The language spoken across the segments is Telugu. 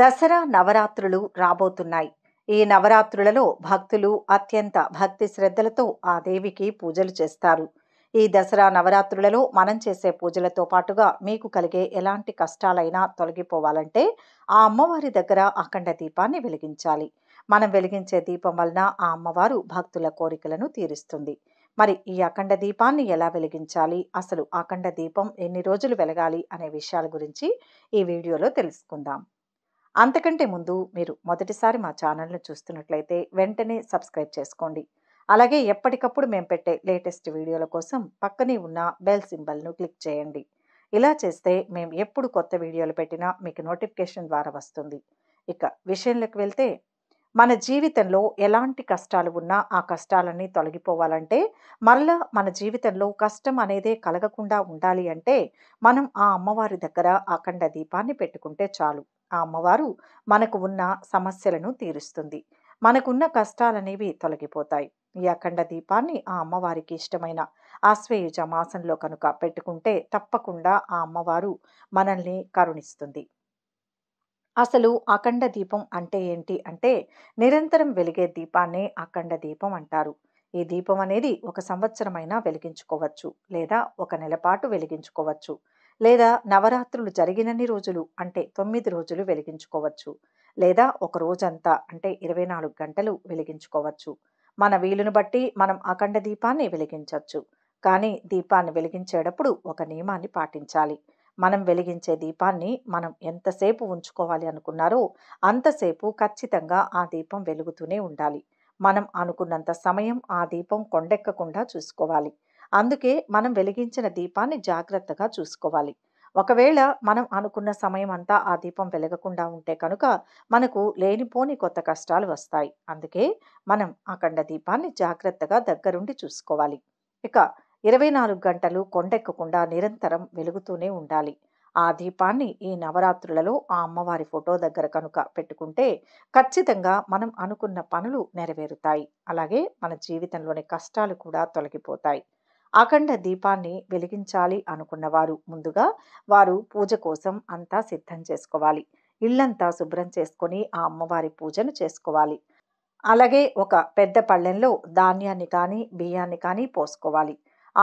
దసరా నవరాత్రులు రాబోతున్నాయి ఈ నవరాత్రులలో భక్తులు అత్యంత భక్తి శ్రద్ధలతో ఆ దేవికి పూజలు చేస్తారు ఈ దసరా నవరాత్రులలో మనం చేసే పూజలతో పాటుగా మీకు కలిగే ఎలాంటి కష్టాలైనా తొలగిపోవాలంటే ఆ అమ్మవారి దగ్గర అఖండ దీపాన్ని వెలిగించాలి మనం వెలిగించే దీపం వలన ఆ అమ్మవారు భక్తుల కోరికలను తీరుస్తుంది మరి ఈ అఖండ దీపాన్ని ఎలా వెలిగించాలి అసలు అఖండ దీపం ఎన్ని రోజులు వెలగాలి అనే విషయాల గురించి ఈ వీడియోలో తెలుసుకుందాం అంతకంటే ముందు మీరు మొదటిసారి మా ఛానల్ను చూస్తున్నట్లయితే వెంటనే సబ్స్క్రైబ్ చేసుకోండి అలాగే ఎప్పటికప్పుడు మేము పెట్టే లేటెస్ట్ వీడియోల కోసం పక్కనే ఉన్న బెల్ సింబల్ను క్లిక్ చేయండి ఇలా చేస్తే మేము ఎప్పుడు కొత్త వీడియోలు పెట్టినా మీకు నోటిఫికేషన్ ద్వారా వస్తుంది ఇక విషయంలోకి వెళ్తే మన జీవితంలో ఎలాంటి కష్టాలు ఉన్నా ఆ కష్టాలన్నీ తొలగిపోవాలంటే మరలా మన జీవితంలో కష్టం అనేదే కలగకుండా ఉండాలి అంటే మనం ఆ అమ్మవారి దగ్గర అఖండ దీపాన్ని పెట్టుకుంటే చాలు ఆ అమ్మవారు మనకు ఉన్న సమస్యలను తీరుస్తుంది మనకున్న కష్టాలనేవి తొలగిపోతాయి ఈ అఖండ దీపాన్ని ఆ అమ్మవారికి ఇష్టమైన ఆశ్వేయుజ మాసంలో కనుక పెట్టుకుంటే తప్పకుండా ఆ అమ్మవారు మనల్ని కరుణిస్తుంది అసలు అఖండ దీపం అంటే ఏంటి అంటే నిరంతరం వెలిగే దీపాన్నే అఖండ దీపం అంటారు ఈ దీపం అనేది ఒక సంవత్సరమైనా వెలిగించుకోవచ్చు లేదా ఒక నెలపాటు వెలిగించుకోవచ్చు లేదా నవరాత్రులు జరిగినన్ని రోజులు అంటే తొమ్మిది రోజులు వెలిగించుకోవచ్చు లేదా ఒక రోజంతా అంటే ఇరవై నాలుగు గంటలు వెలిగించుకోవచ్చు మన వీలును బట్టి మనం అఖండ దీపాన్ని వెలిగించవచ్చు కానీ దీపాన్ని వెలిగించేటప్పుడు ఒక నియమాన్ని పాటించాలి మనం వెలిగించే దీపాన్ని మనం ఎంతసేపు ఉంచుకోవాలి అనుకున్నారో అంతసేపు ఖచ్చితంగా ఆ దీపం వెలుగుతూనే ఉండాలి మనం అనుకున్నంత సమయం ఆ దీపం కొండెక్కకుండా చూసుకోవాలి అందుకే మనం వెలిగించిన దీపాన్ని జాగ్రత్తగా చూసుకోవాలి ఒకవేళ మనం అనుకున్న సమయం అంతా ఆ దీపం వెలగకుండా ఉంటే కనుక మనకు లేనిపోని కొత్త కష్టాలు వస్తాయి అందుకే మనం అఖండ దీపాన్ని జాగ్రత్తగా దగ్గరుండి చూసుకోవాలి ఇక ఇరవై నాలుగు గంటలు కొండెక్కకుండా నిరంతరం వెలుగుతూనే ఉండాలి ఆ దీపాన్ని ఈ నవరాత్రులలో ఆ అమ్మవారి ఫోటో దగ్గర కనుక పెట్టుకుంటే ఖచ్చితంగా మనం అనుకున్న పనులు నెరవేరుతాయి అలాగే మన జీవితంలోని కష్టాలు కూడా తొలగిపోతాయి అఖండ దీపాన్ని వెలిగించాలి అనుకున్నవారు ముందుగా వారు పూజ కోసం అంతా సిద్ధం చేసుకోవాలి ఇల్లంతా శుభ్రం చేసుకొని ఆ అమ్మవారి పూజను చేసుకోవాలి అలాగే ఒక పెద్ద పళ్ళెంలో ధాన్యాన్ని కానీ బియ్యాన్ని కానీ పోసుకోవాలి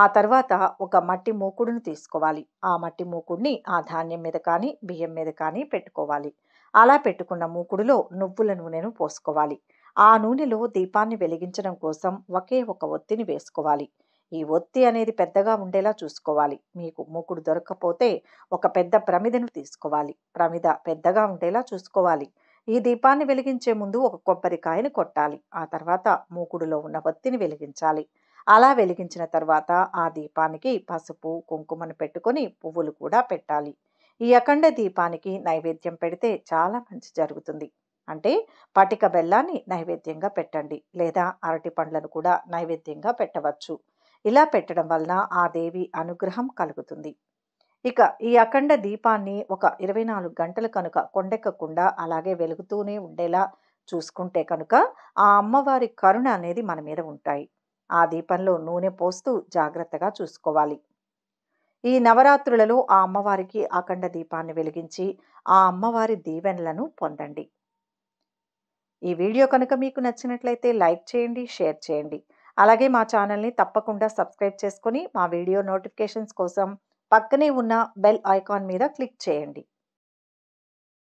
ఆ తర్వాత ఒక మట్టి మూకుడును తీసుకోవాలి ఆ మట్టి మూకుడిని ఆ ధాన్యం మీద కానీ బియ్యం మీద కానీ పెట్టుకోవాలి అలా పెట్టుకున్న మూకుడులో నువ్వుల నూనెను పోసుకోవాలి ఆ నూనెలో దీపాన్ని వెలిగించడం కోసం ఒకే ఒక ఒత్తిని వేసుకోవాలి ఈ ఒత్తి అనేది పెద్దగా ఉండేలా చూసుకోవాలి మీకు మూకుడు దొరకకపోతే ఒక పెద్ద ప్రమిదను తీసుకోవాలి ప్రమిద పెద్దగా ఉండేలా చూసుకోవాలి ఈ దీపాన్ని వెలిగించే ముందు ఒక కొబ్బరికాయని కొట్టాలి ఆ తర్వాత మూకుడులో ఉన్న ఒత్తిని వెలిగించాలి అలా వెలిగించిన తర్వాత ఆ దీపానికి పసుపు కుంకుమను పెట్టుకొని పువ్వులు కూడా పెట్టాలి ఈ అఖండ దీపానికి నైవేద్యం పెడితే చాలా మంచి జరుగుతుంది అంటే పటిక బెల్లాన్ని నైవేద్యంగా పెట్టండి లేదా అరటి పండ్లను కూడా నైవేద్యంగా పెట్టవచ్చు ఇలా పెట్టడం వలన ఆ దేవి అనుగ్రహం కలుగుతుంది ఇక ఈ అఖండ దీపాన్ని ఒక ఇరవై నాలుగు గంటలు కనుక కొండెక్కకుండా అలాగే వెలుగుతూనే ఉండేలా చూసుకుంటే కనుక ఆ అమ్మవారి కరుణ అనేది మన మీద ఉంటాయి ఆ దీపంలో నూనె పోస్తూ జాగ్రత్తగా చూసుకోవాలి ఈ నవరాత్రులలో ఆ అమ్మవారికి అఖండ దీపాన్ని వెలిగించి ఆ అమ్మవారి దీవెనలను పొందండి ఈ వీడియో కనుక మీకు నచ్చినట్లయితే లైక్ చేయండి షేర్ చేయండి అలాగే మా ఛానల్ని తప్పకుండా సబ్స్క్రైబ్ చేసుకొని మా వీడియో నోటిఫికేషన్స్ కోసం పక్కనే ఉన్న బెల్ ఐకాన్ మీద క్లిక్ చేయండి